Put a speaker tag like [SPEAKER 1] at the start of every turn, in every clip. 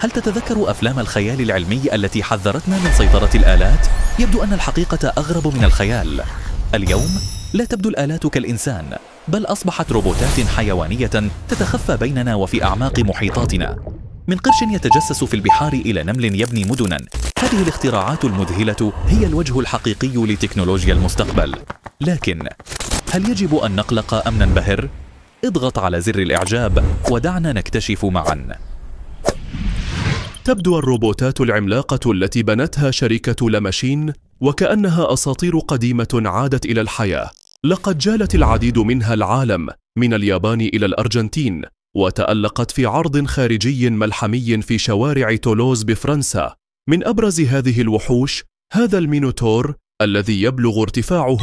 [SPEAKER 1] هل تتذكر أفلام الخيال العلمي التي حذرتنا من سيطرة الآلات؟ يبدو أن الحقيقة أغرب من الخيال اليوم لا تبدو الآلات كالإنسان بل أصبحت روبوتات حيوانية تتخفى بيننا وفي أعماق محيطاتنا من قرش يتجسس في البحار إلى نمل يبني مدنا هذه الاختراعات المذهلة هي الوجه الحقيقي لتكنولوجيا المستقبل لكن هل يجب أن نقلق أم ننبهر؟ اضغط على زر الإعجاب ودعنا نكتشف معاً تبدو الروبوتات العملاقة التي بنتها شركة لاماشين وكأنها أساطير قديمة عادت إلى الحياة لقد جالت العديد منها العالم من اليابان إلى الأرجنتين وتألقت في عرض خارجي ملحمي في شوارع تولوز بفرنسا من أبرز هذه الوحوش هذا المينوتور الذي يبلغ ارتفاعه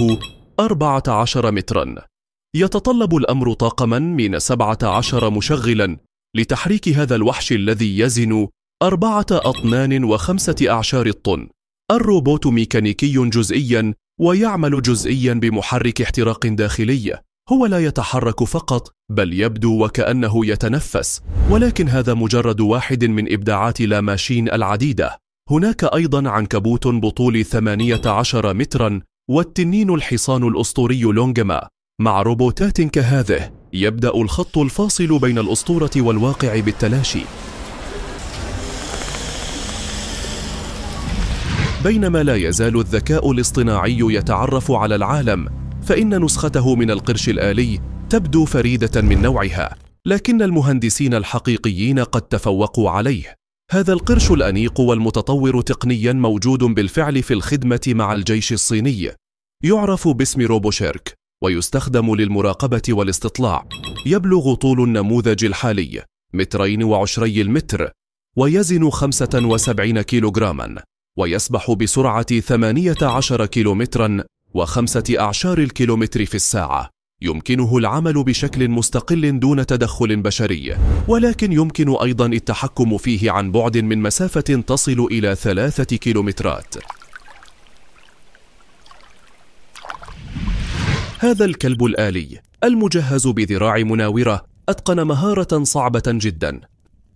[SPEAKER 1] 14 متراً يتطلب الأمر طاقما من 17 مشغلا لتحريك هذا الوحش الذي يزن أربعة أطنان وخمسة أعشار الطن الروبوت ميكانيكي جزئيا ويعمل جزئيا بمحرك احتراق داخلي هو لا يتحرك فقط بل يبدو وكأنه يتنفس ولكن هذا مجرد واحد من إبداعات لاماشين العديدة هناك أيضا عنكبوت بطول 18 مترا والتنين الحصان الأسطوري لونجما مع روبوتات كهذه يبدأ الخط الفاصل بين الأسطورة والواقع بالتلاشي بينما لا يزال الذكاء الاصطناعي يتعرف على العالم فإن نسخته من القرش الآلي تبدو فريدة من نوعها لكن المهندسين الحقيقيين قد تفوقوا عليه هذا القرش الأنيق والمتطور تقنيا موجود بالفعل في الخدمة مع الجيش الصيني يعرف باسم روبوشيرك ويستخدم للمراقبة والاستطلاع يبلغ طول النموذج الحالي مترين وعشري المتر ويزن 75 كيلوغراما ويسبح بسرعة 18 كيلومترا وخمسة أعشار الكيلومتر في الساعة يمكنه العمل بشكل مستقل دون تدخل بشري ولكن يمكن أيضا التحكم فيه عن بعد من مسافة تصل إلى ثلاثة كيلومترات هذا الكلب الآلي المجهز بذراع مناورة أتقن مهارة صعبة جدا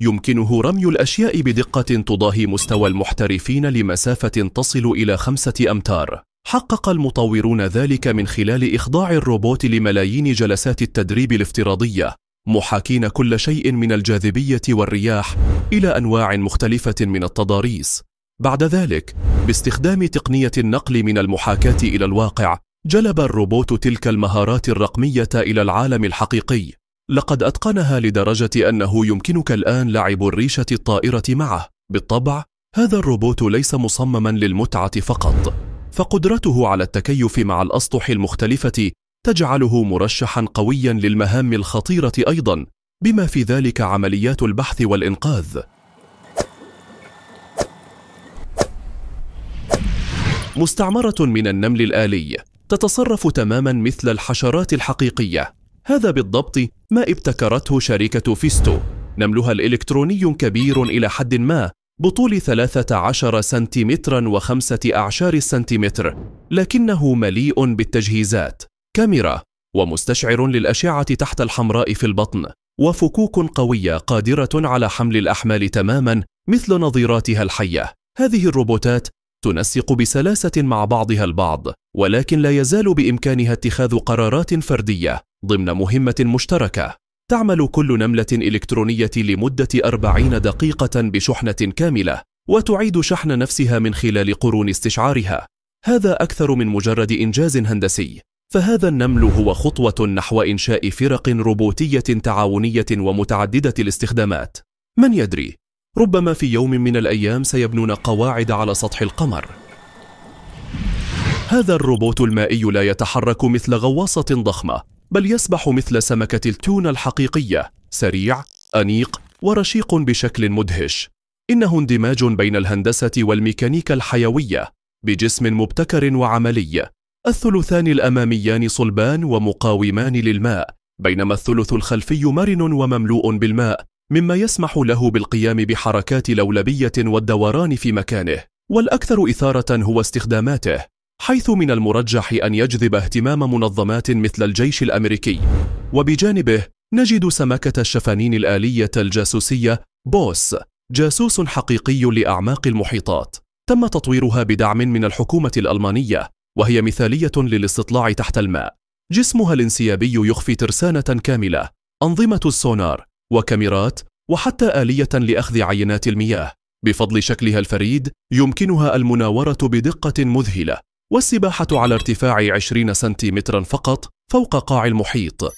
[SPEAKER 1] يمكنه رمي الأشياء بدقة تضاهي مستوى المحترفين لمسافة تصل إلى خمسة أمتار حقق المطورون ذلك من خلال إخضاع الروبوت لملايين جلسات التدريب الافتراضية محاكين كل شيء من الجاذبية والرياح إلى أنواع مختلفة من التضاريس بعد ذلك باستخدام تقنية النقل من المحاكاة إلى الواقع جلب الروبوت تلك المهارات الرقمية إلى العالم الحقيقي لقد أتقنها لدرجة أنه يمكنك الآن لعب الريشة الطائرة معه بالطبع هذا الروبوت ليس مصمما للمتعة فقط فقدرته على التكيف مع الأسطح المختلفة تجعله مرشحا قويا للمهام الخطيرة أيضا بما في ذلك عمليات البحث والإنقاذ مستعمرة من النمل الآلي تتصرف تماما مثل الحشرات الحقيقية هذا بالضبط ما ابتكرته شركة فيستو نملها الإلكتروني كبير إلى حد ما بطول 13 سنتيمترا وخمسة أعشار السنتيمتر لكنه مليء بالتجهيزات كاميرا ومستشعر للأشعة تحت الحمراء في البطن وفكوك قوية قادرة على حمل الأحمال تماما مثل نظيراتها الحية هذه الروبوتات تنسق بسلاسة مع بعضها البعض ولكن لا يزال بإمكانها اتخاذ قرارات فردية ضمن مهمة مشتركة تعمل كل نملة إلكترونية لمدة أربعين دقيقة بشحنة كاملة وتعيد شحن نفسها من خلال قرون استشعارها هذا أكثر من مجرد إنجاز هندسي فهذا النمل هو خطوة نحو إنشاء فرق روبوتية تعاونية ومتعددة الاستخدامات من يدري؟ ربما في يوم من الأيام سيبنون قواعد على سطح القمر هذا الروبوت المائي لا يتحرك مثل غواصة ضخمة بل يصبح مثل سمكة التونة الحقيقية سريع أنيق ورشيق بشكل مدهش إنه اندماج بين الهندسة والميكانيكا الحيوية بجسم مبتكر وعملي الثلثان الأماميان صلبان ومقاومان للماء بينما الثلث الخلفي مرن ومملوء بالماء مما يسمح له بالقيام بحركات لولبية والدوران في مكانه والأكثر إثارة هو استخداماته حيث من المرجح أن يجذب اهتمام منظمات مثل الجيش الأمريكي وبجانبه نجد سمكة الشفانين الآلية الجاسوسية بوس جاسوس حقيقي لأعماق المحيطات تم تطويرها بدعم من الحكومة الألمانية وهي مثالية للاستطلاع تحت الماء جسمها الانسيابي يخفي ترسانة كاملة أنظمة السونار وكاميرات وحتى آلية لأخذ عينات المياه بفضل شكلها الفريد يمكنها المناورة بدقة مذهلة والسباحة على ارتفاع 20 سنتيمترا فقط فوق قاع المحيط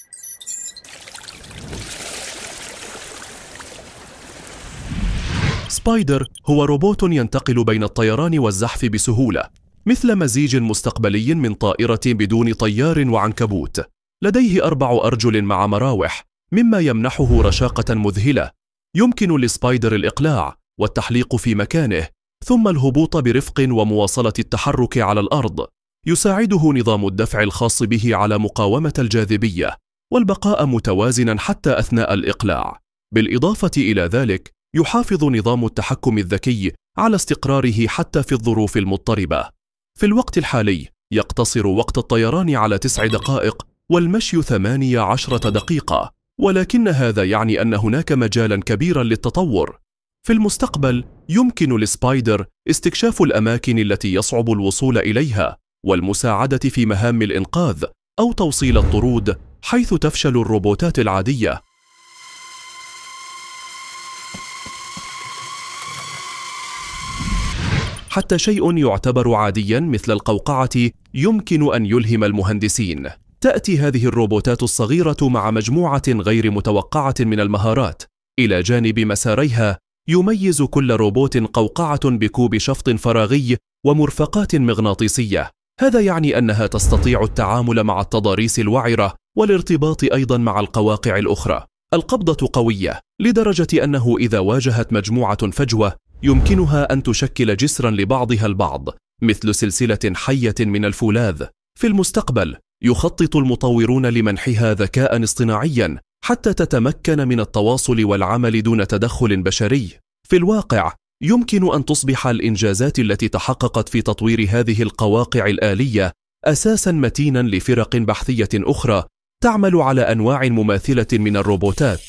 [SPEAKER 1] سبايدر هو روبوت ينتقل بين الطيران والزحف بسهولة مثل مزيج مستقبلي من طائرة بدون طيار وعنكبوت لديه أربع أرجل مع مراوح مما يمنحه رشاقة مذهلة يمكن لسبايدر الإقلاع والتحليق في مكانه ثم الهبوط برفق ومواصلة التحرك على الأرض يساعده نظام الدفع الخاص به على مقاومة الجاذبية والبقاء متوازنا حتى أثناء الإقلاع بالإضافة إلى ذلك يحافظ نظام التحكم الذكي على استقراره حتى في الظروف المضطربة في الوقت الحالي يقتصر وقت الطيران على تسع دقائق والمشي ثمانية عشرة دقيقة ولكن هذا يعني أن هناك مجالا كبيرا للتطور في المستقبل يمكن لسبايدر استكشاف الأماكن التي يصعب الوصول إليها والمساعدة في مهام الإنقاذ أو توصيل الطرود حيث تفشل الروبوتات العادية حتى شيء يعتبر عاديا مثل القوقعة يمكن أن يلهم المهندسين تأتي هذه الروبوتات الصغيرة مع مجموعة غير متوقعة من المهارات إلى جانب مساريها يميز كل روبوت قوقعة بكوب شفط فراغي ومرفقات مغناطيسية هذا يعني أنها تستطيع التعامل مع التضاريس الوعرة والارتباط أيضا مع القواقع الأخرى القبضة قوية لدرجة أنه إذا واجهت مجموعة فجوة يمكنها أن تشكل جسرا لبعضها البعض مثل سلسلة حية من الفولاذ في المستقبل يخطط المطورون لمنحها ذكاء اصطناعيا حتى تتمكن من التواصل والعمل دون تدخل بشري في الواقع يمكن أن تصبح الإنجازات التي تحققت في تطوير هذه القواقع الآلية أساسا متينا لفرق بحثية أخرى تعمل على أنواع مماثلة من الروبوتات.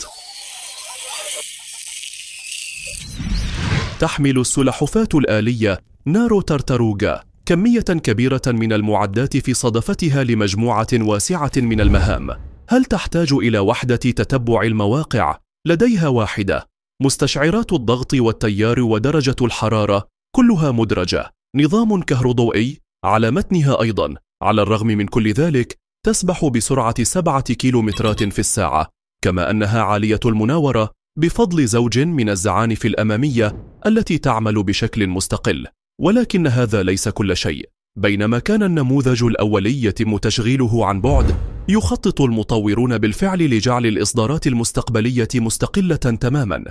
[SPEAKER 1] تحمل السلحفاة الآلية نارو ترتروجا كمية كبيرة من المعدات في صدفتها لمجموعة واسعة من المهام. هل تحتاج إلى وحدة تتبع المواقع؟ لديها واحدة مستشعرات الضغط والتيار ودرجة الحرارة كلها مدرجة نظام كهروضوئي على متنها أيضا على الرغم من كل ذلك تسبح بسرعة سبعة كيلومترات في الساعة كما أنها عالية المناورة بفضل زوج من الزعانف الأمامية التي تعمل بشكل مستقل ولكن هذا ليس كل شيء بينما كان النموذج الأولي يتم تشغيله عن بعد يخطط المطورون بالفعل لجعل الإصدارات المستقبلية مستقلة تماما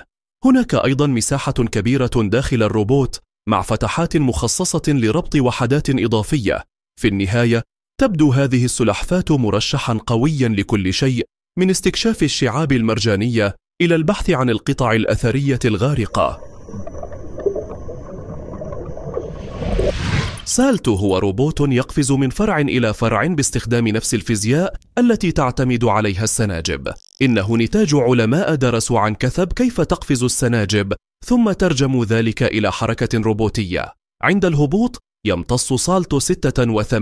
[SPEAKER 1] هناك أيضا مساحة كبيرة داخل الروبوت مع فتحات مخصصة لربط وحدات إضافية في النهاية تبدو هذه السلحفاة مرشحا قويا لكل شيء من استكشاف الشعاب المرجانية إلى البحث عن القطع الأثرية الغارقة سالتو هو روبوت يقفز من فرع إلى فرع باستخدام نفس الفيزياء التي تعتمد عليها السناجب إنه نتاج علماء درسوا عن كثب كيف تقفز السناجب ثم ترجموا ذلك إلى حركة روبوتية عند الهبوط يمتص سالتو 86%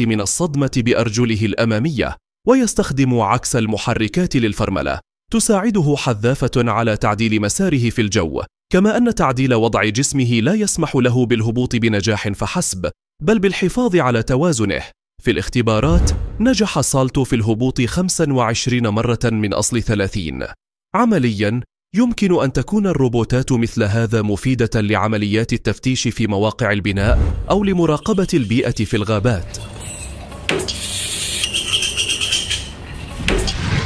[SPEAKER 1] من الصدمة بأرجله الأمامية ويستخدم عكس المحركات للفرملة تساعده حذافة على تعديل مساره في الجو كما أن تعديل وضع جسمه لا يسمح له بالهبوط بنجاح فحسب بل بالحفاظ على توازنه في الاختبارات نجح سالتو في الهبوط 25 مرة من أصل 30 عملياً يمكن أن تكون الروبوتات مثل هذا مفيدة لعمليات التفتيش في مواقع البناء أو لمراقبة البيئة في الغابات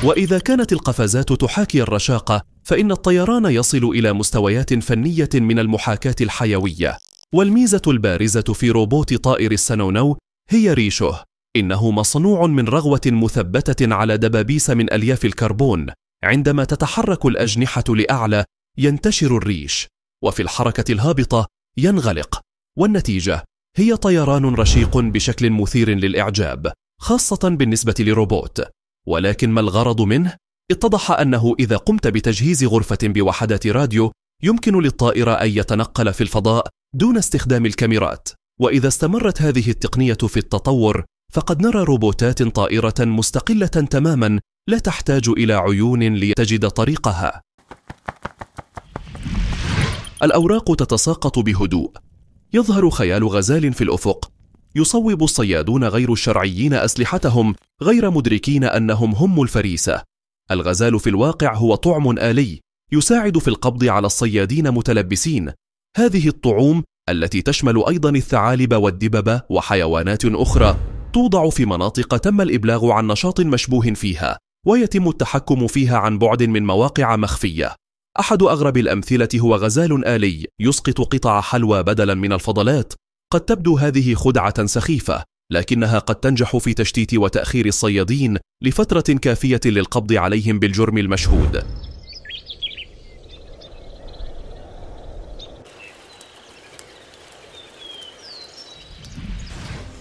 [SPEAKER 1] وإذا كانت القفزات تحاكي الرشاقة فإن الطيران يصل إلى مستويات فنية من المحاكاة الحيوية والميزة البارزة في روبوت طائر السنونو هي ريشه إنه مصنوع من رغوة مثبتة على دبابيس من ألياف الكربون عندما تتحرك الأجنحة لأعلى ينتشر الريش وفي الحركة الهابطة ينغلق والنتيجة هي طيران رشيق بشكل مثير للإعجاب خاصة بالنسبة لروبوت ولكن ما الغرض منه؟ اتضح أنه إذا قمت بتجهيز غرفة بوحدات راديو يمكن للطائر أن يتنقل في الفضاء دون استخدام الكاميرات وإذا استمرت هذه التقنية في التطور فقد نرى روبوتات طائرة مستقلة تماما لا تحتاج إلى عيون لتجد طريقها الأوراق تتساقط بهدوء يظهر خيال غزال في الأفق يصوب الصيادون غير الشرعيين أسلحتهم غير مدركين أنهم هم الفريسة الغزال في الواقع هو طعم آلي يساعد في القبض على الصيادين متلبسين هذه الطعوم التي تشمل أيضا الثعالب والدببة وحيوانات أخرى توضع في مناطق تم الإبلاغ عن نشاط مشبوه فيها ويتم التحكم فيها عن بعد من مواقع مخفية أحد أغرب الأمثلة هو غزال آلي يسقط قطع حلوى بدلا من الفضلات قد تبدو هذه خدعة سخيفة لكنها قد تنجح في تشتيت وتأخير الصيادين لفترة كافية للقبض عليهم بالجرم المشهود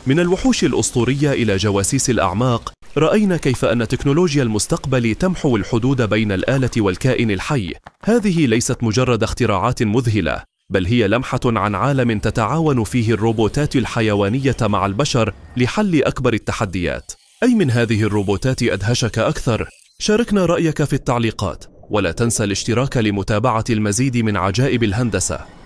[SPEAKER 1] من الوحوش الأسطورية إلى جواسيس الأعماق رأينا كيف أن تكنولوجيا المستقبل تمحو الحدود بين الآلة والكائن الحي هذه ليست مجرد اختراعات مذهلة بل هي لمحة عن عالم تتعاون فيه الروبوتات الحيوانية مع البشر لحل أكبر التحديات أي من هذه الروبوتات أدهشك أكثر؟ شاركنا رأيك في التعليقات ولا تنسى الاشتراك لمتابعة المزيد من عجائب الهندسة